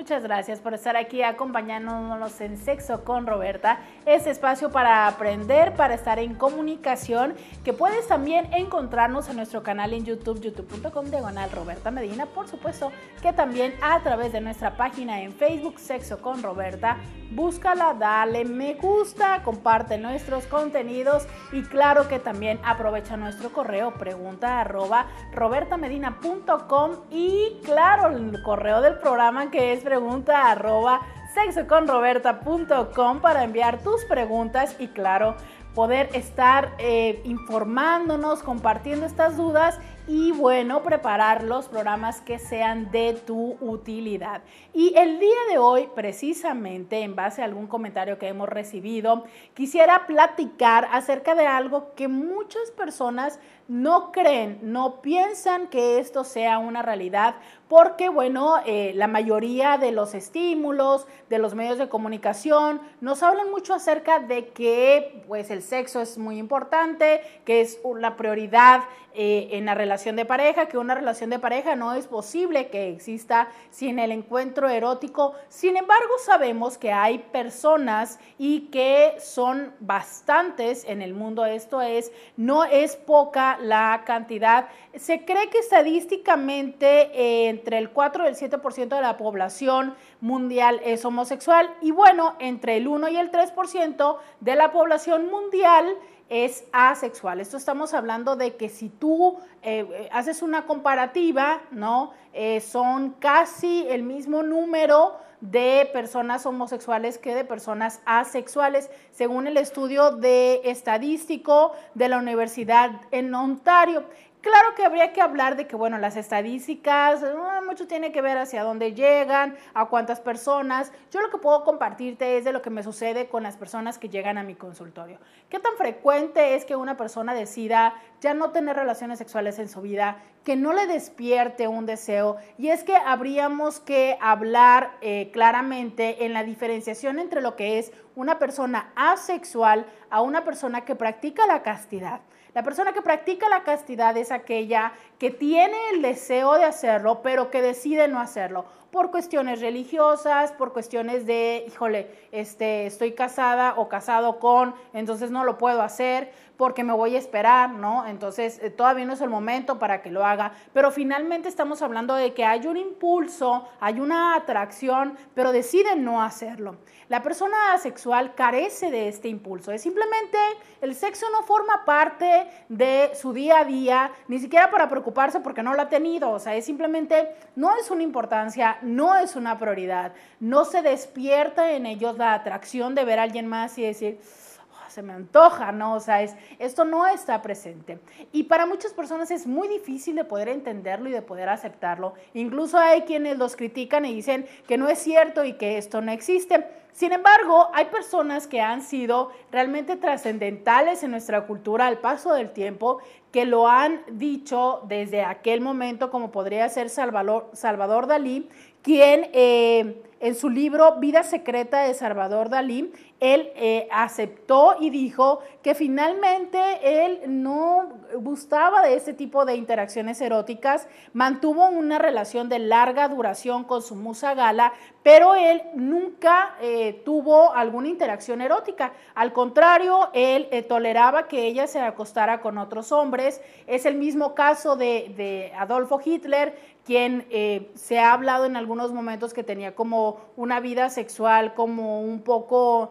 Muchas gracias por estar aquí acompañándonos en Sexo con Roberta, este espacio para aprender, para estar en comunicación, que puedes también encontrarnos en nuestro canal en YouTube, youtube.com diagonal Roberta Medina, por supuesto que también a través de nuestra página en Facebook, Sexo con Roberta, búscala, dale me gusta, comparte nuestros contenidos y claro que también aprovecha nuestro correo pregunta arroba robertamedina.com y claro el correo del programa que es pregunta arroba sexoconroberta.com para enviar tus preguntas y claro poder estar eh, informándonos, compartiendo estas dudas y bueno, preparar los programas que sean de tu utilidad. Y el día de hoy, precisamente en base a algún comentario que hemos recibido, quisiera platicar acerca de algo que muchas personas no creen, no piensan que esto sea una realidad, porque bueno, eh, la mayoría de los estímulos, de los medios de comunicación, nos hablan mucho acerca de que pues el sexo es muy importante, que es la prioridad eh, en la relación de pareja, que una relación de pareja no es posible que exista sin el encuentro erótico. Sin embargo, sabemos que hay personas y que son bastantes en el mundo, esto es, no es poca la cantidad. Se cree que estadísticamente eh, entre el 4 y el 7% de la población mundial es homosexual y bueno, entre el 1 y el 3% de la población mundial es asexual. Esto estamos hablando de que si tú eh, eh, haces una comparativa, ¿no? Eh, son casi el mismo número de personas homosexuales que de personas asexuales, según el estudio de estadístico de la Universidad en Ontario. Claro que habría que hablar de que, bueno, las estadísticas, ah, mucho tiene que ver hacia dónde llegan, a cuántas personas. Yo lo que puedo compartirte es de lo que me sucede con las personas que llegan a mi consultorio. ¿Qué tan frecuente es que una persona decida ya no tener relaciones sexuales en su vida, que no le despierte un deseo. Y es que habríamos que hablar eh, claramente en la diferenciación entre lo que es una persona asexual a una persona que practica la castidad. La persona que practica la castidad es aquella que tiene el deseo de hacerlo, pero que decide no hacerlo por cuestiones religiosas, por cuestiones de, híjole, este, estoy casada o casado con, entonces no lo puedo hacer porque me voy a esperar, ¿no? Entonces eh, todavía no es el momento para que lo haga. Pero finalmente estamos hablando de que hay un impulso, hay una atracción, pero deciden no hacerlo. La persona asexual carece de este impulso. Es simplemente el sexo no forma parte de su día a día, ni siquiera para preocuparse porque no lo ha tenido. O sea, es simplemente no es una importancia no es una prioridad. No se despierta en ellos la atracción de ver a alguien más y decir, oh, se me antoja, ¿no? O sea, esto no está presente. Y para muchas personas es muy difícil de poder entenderlo y de poder aceptarlo. Incluso hay quienes los critican y dicen que no es cierto y que esto no existe. Sin embargo, hay personas que han sido realmente trascendentales en nuestra cultura al paso del tiempo, que lo han dicho desde aquel momento, como podría ser Salvador, Salvador Dalí, quien eh, en su libro Vida Secreta de Salvador Dalí, él eh, aceptó y dijo que finalmente él no gustaba de este tipo de interacciones eróticas, mantuvo una relación de larga duración con su musa gala, pero él nunca eh, tuvo alguna interacción erótica. Al contrario, él eh, toleraba que ella se acostara con otros hombres. Es el mismo caso de, Adolfo Hitler, quien eh, se ha hablado en algunos momentos que tenía como una vida sexual como un poco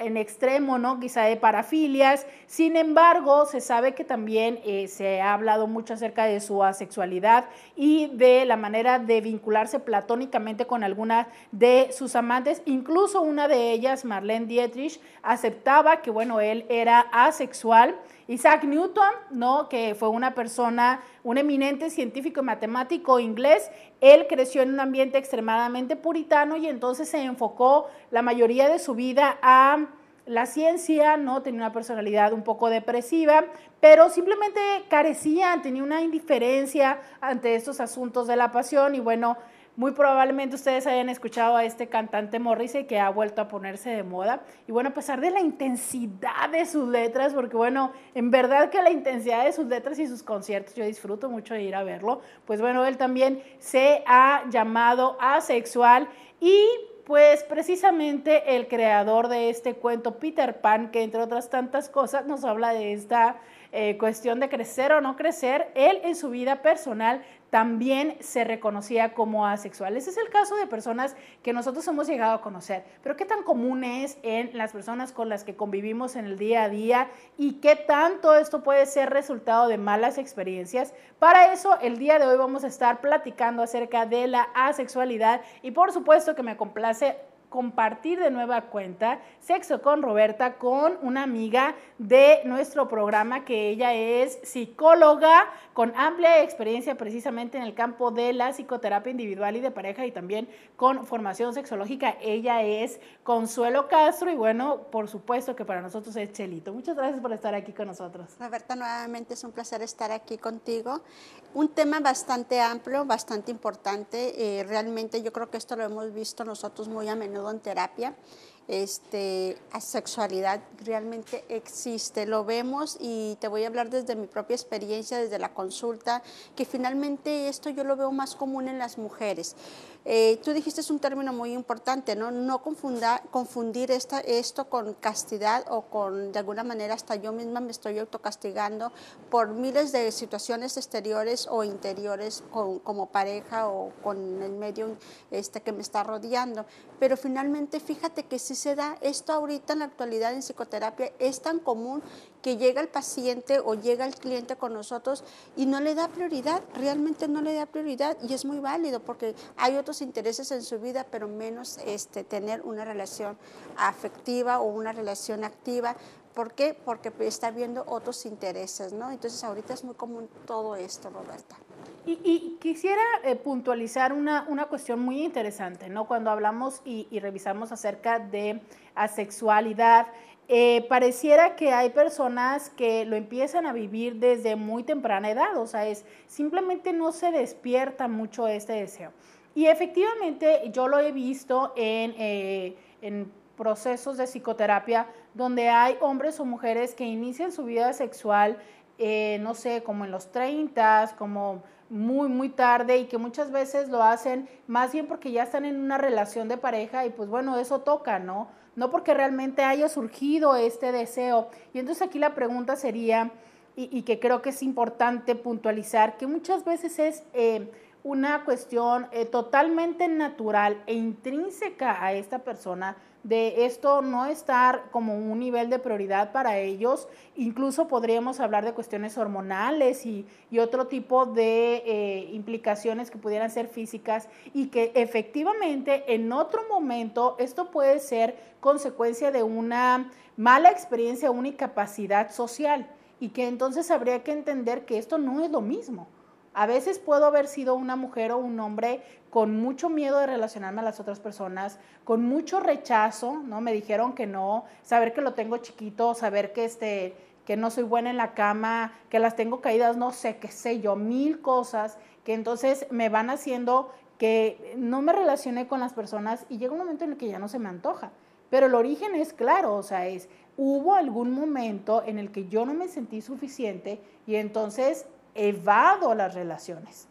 en extremo, ¿no? Quizá de parafilias. Sin embargo, se sabe que también eh, se ha hablado mucho acerca de su asexualidad y de la manera de vincularse platónicamente con algunas de sus amantes. Incluso una de ellas, Marlene Dietrich, aceptaba que, bueno, él era asexual Isaac Newton, ¿no? que fue una persona, un eminente científico y matemático inglés, él creció en un ambiente extremadamente puritano y entonces se enfocó la mayoría de su vida a la ciencia, ¿no? Tenía una personalidad un poco depresiva, pero simplemente carecía, tenía una indiferencia ante estos asuntos de la pasión y bueno, muy probablemente ustedes hayan escuchado a este cantante Morrissey que ha vuelto a ponerse de moda. Y bueno, a pesar de la intensidad de sus letras, porque bueno, en verdad que la intensidad de sus letras y sus conciertos, yo disfruto mucho de ir a verlo, pues bueno, él también se ha llamado asexual y pues precisamente el creador de este cuento, Peter Pan, que entre otras tantas cosas nos habla de esta eh, cuestión de crecer o no crecer, él en su vida personal también se reconocía como asexual. Ese es el caso de personas que nosotros hemos llegado a conocer, pero qué tan común es en las personas con las que convivimos en el día a día y qué tanto esto puede ser resultado de malas experiencias. Para eso, el día de hoy vamos a estar platicando acerca de la asexualidad y por supuesto que me complace compartir de nueva cuenta Sexo con Roberta con una amiga de nuestro programa que ella es psicóloga con amplia experiencia precisamente en el campo de la psicoterapia individual y de pareja y también con formación sexológica. Ella es Consuelo Castro y bueno, por supuesto que para nosotros es Chelito. Muchas gracias por estar aquí con nosotros. Roberta, nuevamente es un placer estar aquí contigo. Un tema bastante amplio, bastante importante. Eh, realmente yo creo que esto lo hemos visto nosotros muy a menudo en este, sexualidad realmente existe, lo vemos y te voy a hablar desde mi propia experiencia, desde la consulta, que finalmente esto yo lo veo más común en las mujeres. Eh, tú dijiste es un término muy importante, ¿no? No confundir esto con castidad o con, de alguna manera, hasta yo misma me estoy autocastigando por miles de situaciones exteriores o interiores como pareja o con el medio este, que me está rodeando. Pero finalmente, fíjate que sí se da, esto ahorita en la actualidad en psicoterapia es tan común que llega el paciente o llega el cliente con nosotros y no le da prioridad, realmente no le da prioridad y es muy válido porque hay otros intereses en su vida, pero menos este, tener una relación afectiva o una relación activa. ¿Por qué? Porque está viendo otros intereses, ¿no? Entonces ahorita es muy común todo esto, Roberta. Y, quisiera eh, puntualizar una, cuestión muy interesante, ¿no? Cuando hablamos y, revisamos acerca de asexualidad, eh, pareciera que hay personas que lo empiezan a vivir desde muy temprana edad, o sea, es simplemente no se despierta mucho este deseo. Y efectivamente yo lo he visto en, eh, en procesos de psicoterapia donde hay hombres o mujeres que inician su vida sexual, no sé, como en los 30, como muy, muy tarde y que muchas veces lo hacen más bien porque ya están en una relación de pareja y pues bueno, eso toca, ¿no? No porque realmente haya surgido este deseo. Y entonces aquí la pregunta sería, y, que creo que es importante puntualizar, que muchas veces es... Eh, una cuestión eh, totalmente natural e intrínseca a esta persona de esto no estar como un nivel de prioridad para ellos. Incluso podríamos hablar de cuestiones hormonales y, otro tipo de eh, implicaciones que pudieran ser físicas y que efectivamente en otro momento esto puede ser consecuencia de una mala experiencia, una incapacidad social y que entonces habría que entender que esto no es lo mismo. A veces puedo haber sido una mujer o un hombre con mucho miedo de relacionarme a las otras personas, con mucho rechazo, ¿no? Me dijeron que no, saber que lo tengo chiquito, saber que este que no soy buena en la cama, que las tengo caídas, no sé, qué sé yo, mil cosas que entonces me van haciendo que no me relacione con las personas y llega un momento en el que ya no se me antoja. Pero el origen es claro, o sea, es, hubo algún momento en el que yo no me sentí suficiente y entonces evado las relaciones,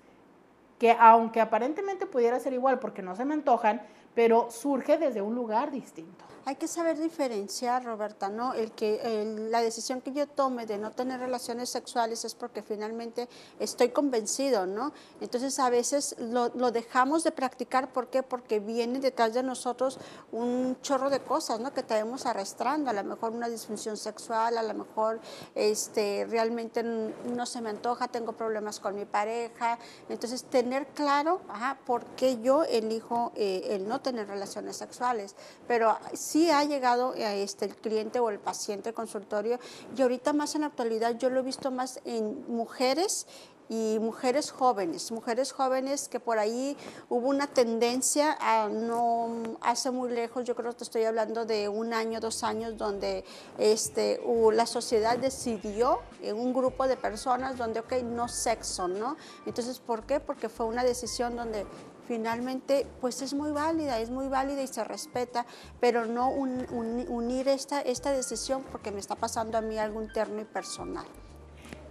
que aunque aparentemente pudiera ser igual porque no se me antojan, pero surge desde un lugar distinto. Hay que saber diferenciar, Roberta, ¿no? El que la decisión que yo tome de no tener relaciones sexuales es porque finalmente estoy convencido, ¿no? Entonces a veces lo, dejamos de practicar, ¿por qué? Porque viene detrás de nosotros un chorro de cosas, ¿no? Que traemos arrastrando, a lo mejor una disfunción sexual, a lo mejor este, realmente no se me antoja, tengo problemas con mi pareja. Entonces tener claro, ajá, ¿por qué yo elijo eh, el no tener relaciones sexuales? Pero ah, sí ha llegado a eh, este, el cliente o el paciente consultorio y ahorita más en la actualidad yo lo he visto más en mujeres y mujeres jóvenes, mujeres jóvenes que por ahí hubo una tendencia a no hace muy lejos, yo creo que estoy hablando de un año, dos años, donde este, la sociedad decidió en eh, un grupo de personas donde, ok, no sexo, ¿no? Entonces, ¿por qué? Porque fue una decisión donde finalmente pues es muy válida, es muy válida y se respeta, pero no unir esta, esta decisión porque me está pasando a mí algo interno y personal.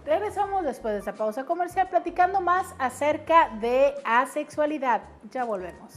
Regresamos después de esta pausa comercial platicando más acerca de asexualidad. Ya volvemos.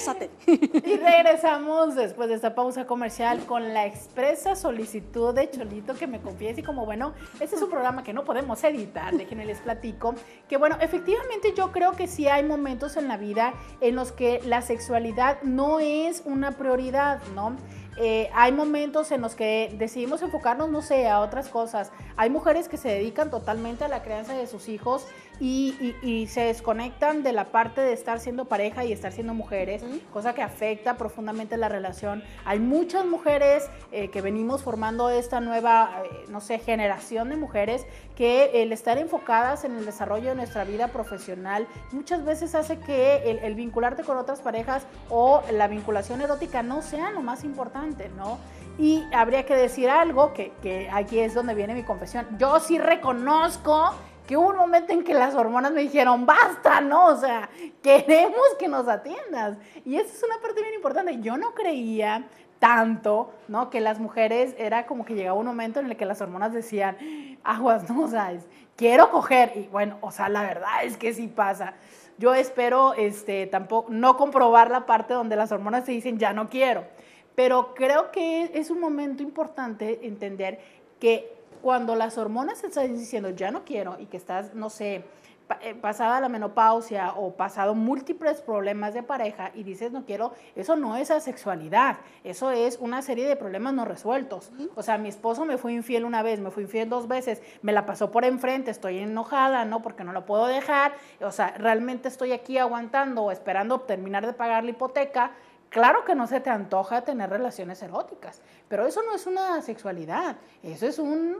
さて Y regresamos después de esta pausa comercial con la expresa solicitud de Cholito que me confiese y como bueno, este es un programa que no podemos editar, déjenme les platico, que bueno, efectivamente yo creo que sí hay momentos en la vida en los que la sexualidad no es una prioridad, ¿no? Eh, hay momentos en los que decidimos enfocarnos, no sé, a otras cosas. Hay mujeres que se dedican totalmente a la crianza de sus hijos y, se desconectan de la parte de estar siendo pareja y estar siendo mujeres, cosa que afecta profundamente la relación. Hay muchas mujeres eh, que venimos formando esta nueva, eh, no sé, generación de mujeres que el estar enfocadas en el desarrollo de nuestra vida profesional muchas veces hace que el, vincularte con otras parejas o la vinculación erótica no sea lo más importante, ¿no? Y habría que decir algo que, que aquí es donde viene mi confesión. Yo sí reconozco que hubo un momento en que las hormonas me dijeron, basta, ¿no? O sea, queremos que nos atiendas. Y esa es una parte bien importante. Yo no creía tanto, ¿no? Que las mujeres era como que llegaba un momento en el que las hormonas decían, aguas, no, o sea, quiero coger. Y bueno, o sea, la verdad es que sí pasa. Yo espero este, tampoco, no comprobar la parte donde las hormonas te dicen, ya no quiero. Pero creo que es un momento importante entender que cuando las hormonas te están diciendo ya no quiero y que estás, no sé, eh, pasada la menopausia o pasado múltiples problemas de pareja y dices no quiero, eso no es asexualidad, eso es una serie de problemas no resueltos. O sea, mi esposo me fue infiel una vez, me fue infiel dos veces, me la pasó por enfrente, estoy enojada, ¿no? Porque no lo puedo dejar, o sea, realmente estoy aquí aguantando o esperando terminar de pagar la hipoteca Claro que no se te antoja tener relaciones eróticas, pero eso no es una sexualidad, eso es una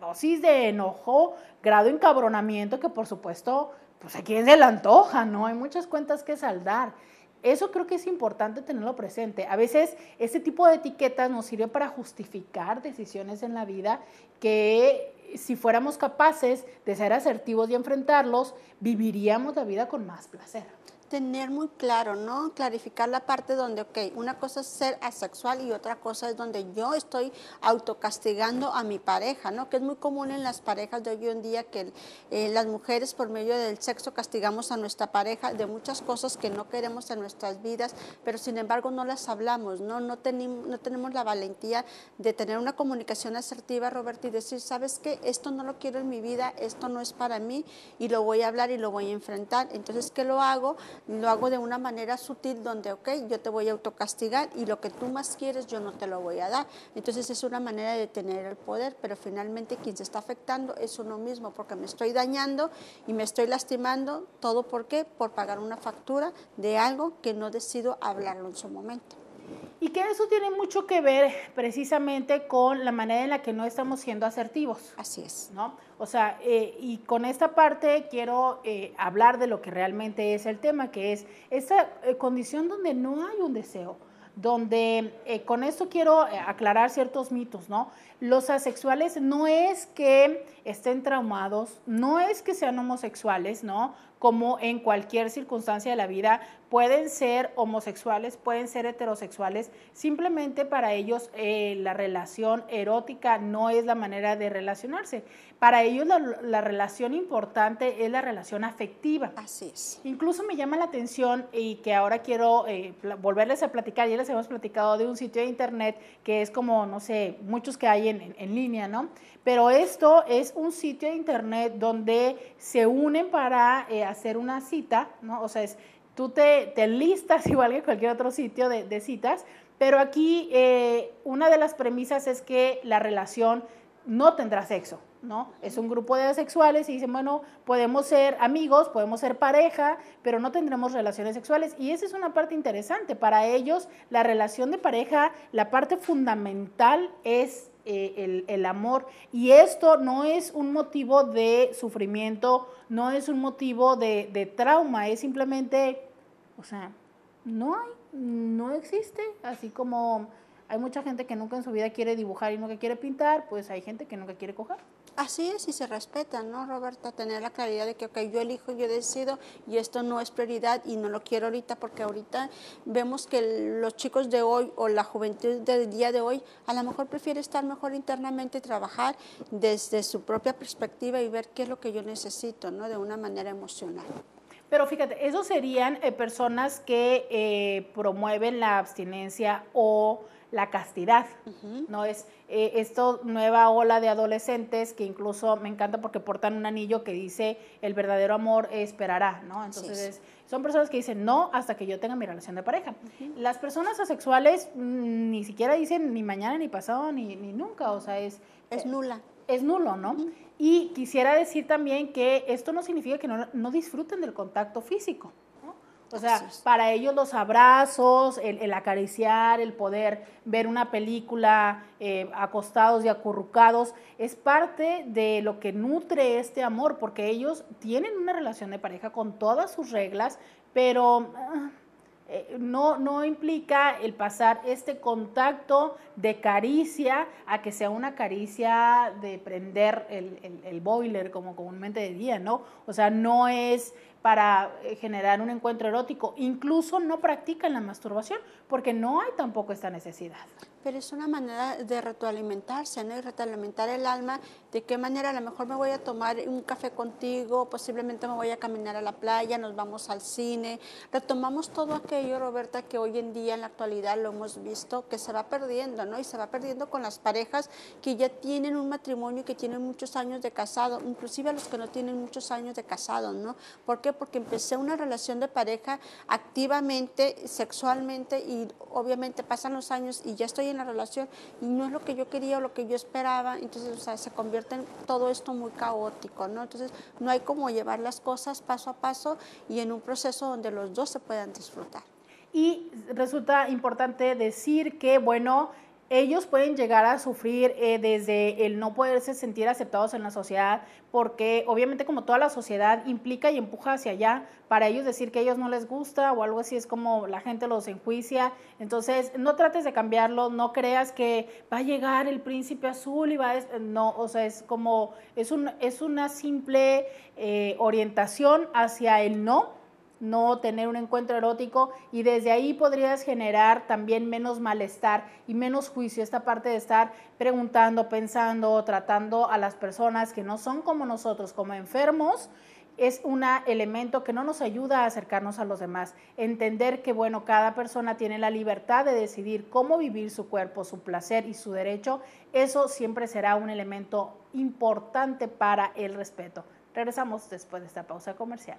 dosis de enojo, grado encabronamiento que por supuesto, pues a quién se le antoja, ¿no? Hay muchas cuentas que saldar. Eso creo que es importante tenerlo presente. A veces este tipo de etiquetas nos sirve para justificar decisiones en la vida que si fuéramos capaces de ser asertivos y enfrentarlos, viviríamos la vida con más placer tener muy claro, ¿no? Clarificar la parte donde, ok, una cosa es ser asexual y otra cosa es donde yo estoy autocastigando a mi pareja, ¿no? Que es muy común en las parejas de hoy en día que eh, las mujeres por medio del sexo castigamos a nuestra pareja de muchas cosas que no queremos en nuestras vidas, pero sin embargo no las hablamos, ¿no? No, no tenemos la valentía de tener una comunicación asertiva, Robert, y decir, ¿sabes qué? Esto no lo quiero en mi vida, esto no es para mí y lo voy a hablar y lo voy a enfrentar. Entonces, ¿qué lo hago? lo hago de una manera sutil donde, ok, yo te voy a autocastigar y lo que tú más quieres yo no te lo voy a dar. Entonces es una manera de tener el poder, pero finalmente quien se está afectando es uno mismo, porque me estoy dañando y me estoy lastimando, todo por qué? Por pagar una factura de algo que no decido hablarlo en su momento. Y que eso tiene mucho que ver precisamente con la manera en la que no estamos siendo asertivos. Así es. ¿no? O sea, eh, y con esta parte quiero eh, hablar de lo que realmente es el tema, que es esta eh, condición donde no hay un deseo donde con esto quiero aclarar ciertos mitos, ¿no? Los asexuales no es que estén traumados, no es que sean homosexuales, ¿no? como en cualquier circunstancia de la vida. Pueden ser homosexuales, pueden ser heterosexuales. Simplemente para ellos eh, la relación erótica no es la manera de relacionarse. Para ellos la, relación importante es la relación afectiva. Así es. Incluso me llama la atención y que ahora quiero eh, volverles a platicar. Ya les hemos platicado de un sitio de internet que es como, no sé, muchos que hay en, en, en línea, ¿no? Pero esto es un sitio de internet donde se unen para eh, hacer una cita, ¿no? O sea, es, tú te, te, listas igual que cualquier otro sitio de, citas, pero aquí eh, una de las premisas es que la relación no tendrá sexo, ¿no? Es un grupo de asexuales y dicen, bueno, podemos ser amigos, podemos ser pareja, pero no tendremos relaciones sexuales. Y esa es una parte interesante. Para ellos, la relación de pareja, la parte fundamental es eh, el, amor. Y esto no es un motivo de sufrimiento, no es un motivo de, de trauma, es simplemente, o sea, no hay, no existe, así como hay mucha gente que nunca en su vida quiere dibujar y nunca quiere pintar, pues hay gente que nunca quiere coger. Así es, y se respeta, ¿no, Roberta? Tener la claridad de que, ok, yo elijo, yo decido, y esto no es prioridad y no lo quiero ahorita, porque ahorita vemos que los chicos de hoy o la juventud del día de hoy a lo mejor prefiere estar mejor internamente, trabajar desde su propia perspectiva y ver qué es lo que yo necesito, ¿no? De una manera emocional. Pero fíjate, esos serían eh, personas que eh, promueven la abstinencia o la castidad, ¿no? Es eh, esto, esta nueva ola de adolescentes que incluso me encanta porque portan un anillo que dice el verdadero amor esperará, ¿no? Entonces son personas que dicen no hasta que yo tenga mi relación de pareja. Las personas asexuales mm, ni siquiera dicen ni mañana, ni pasado, ni, nunca, o sea, es... Es eh, nula. Es nulo, ¿no? Y quisiera decir también que esto no significa que no disfruten del contacto físico. O sea, para ellos los abrazos, el, acariciar, el poder ver una película eh, acostados y acurrucados, es parte de lo que nutre este amor, porque ellos tienen una relación de pareja con todas sus reglas, pero ah, eh, no, no implica el pasar este contacto de caricia a que sea una caricia de prender el, el boiler, como comúnmente diría, ¿no? O sea, no es para eh, generar un encuentro erótico. Incluso no practican la masturbación porque no hay tampoco esta necesidad. Pero es una manera de retroalimentarse, ¿no? Y retroalimentar el alma. ¿De qué manera? A lo mejor me voy a tomar un café contigo, posiblemente me voy a caminar a la playa, nos vamos al cine. Retomamos todo aquello, Roberta, que hoy en día en la actualidad lo hemos visto, que se va perdiendo, ¿no? Y se va perdiendo con las parejas que ya tienen un matrimonio, que tienen muchos años de casado, inclusive a los que no tienen muchos años de casado, ¿no? ¿Por qué? porque empecé una relación de pareja activamente, sexualmente y obviamente pasan los años y ya estoy en la relación y no es lo que yo quería o lo que yo esperaba, entonces o sea, se convierte en todo esto muy caótico, ¿no? Entonces no hay como llevar las cosas paso a paso y en un proceso donde los dos se puedan disfrutar. Y resulta importante decir que, bueno, ellos pueden llegar a sufrir eh, desde el no poderse sentir aceptados en la sociedad, porque obviamente como toda la sociedad implica y empuja hacia allá, para ellos decir que a ellos no les gusta o algo así es como la gente los enjuicia. Entonces, no trates de cambiarlo, no creas que va a llegar el príncipe azul y va a... No, o sea, es como, es, es una simple eh, orientación hacia el no no tener un encuentro erótico y desde ahí podrías generar también menos malestar y menos juicio, esta parte de estar preguntando, pensando tratando a las personas que no son como nosotros, como enfermos, es un elemento que no nos ayuda a acercarnos a los demás. Entender que, bueno, cada persona tiene la libertad de decidir cómo vivir su cuerpo, su placer y su derecho, eso siempre será un elemento importante para el respeto. Regresamos después de esta pausa comercial.